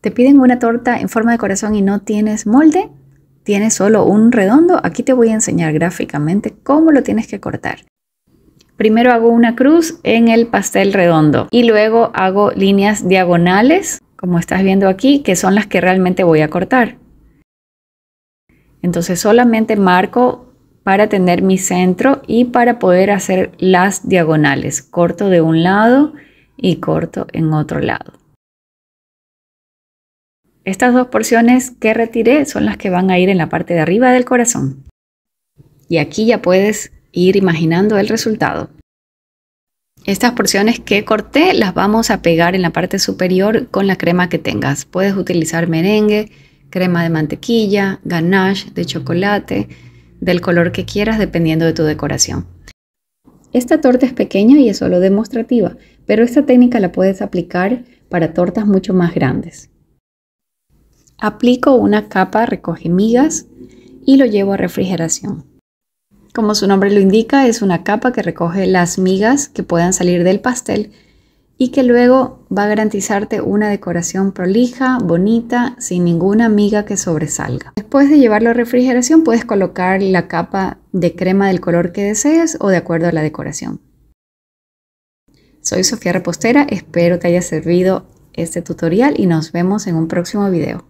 te piden una torta en forma de corazón y no tienes molde, tienes solo un redondo, aquí te voy a enseñar gráficamente cómo lo tienes que cortar. Primero hago una cruz en el pastel redondo y luego hago líneas diagonales, como estás viendo aquí, que son las que realmente voy a cortar. Entonces solamente marco para tener mi centro y para poder hacer las diagonales. Corto de un lado y corto en otro lado. Estas dos porciones que retiré son las que van a ir en la parte de arriba del corazón. Y aquí ya puedes ir imaginando el resultado. Estas porciones que corté las vamos a pegar en la parte superior con la crema que tengas. Puedes utilizar merengue, crema de mantequilla, ganache de chocolate, del color que quieras dependiendo de tu decoración. Esta torta es pequeña y es solo demostrativa, pero esta técnica la puedes aplicar para tortas mucho más grandes. Aplico una capa recoge migas y lo llevo a refrigeración. Como su nombre lo indica, es una capa que recoge las migas que puedan salir del pastel y que luego va a garantizarte una decoración prolija, bonita, sin ninguna miga que sobresalga. Después de llevarlo a refrigeración puedes colocar la capa de crema del color que desees o de acuerdo a la decoración. Soy Sofía Repostera, espero te haya servido este tutorial y nos vemos en un próximo video.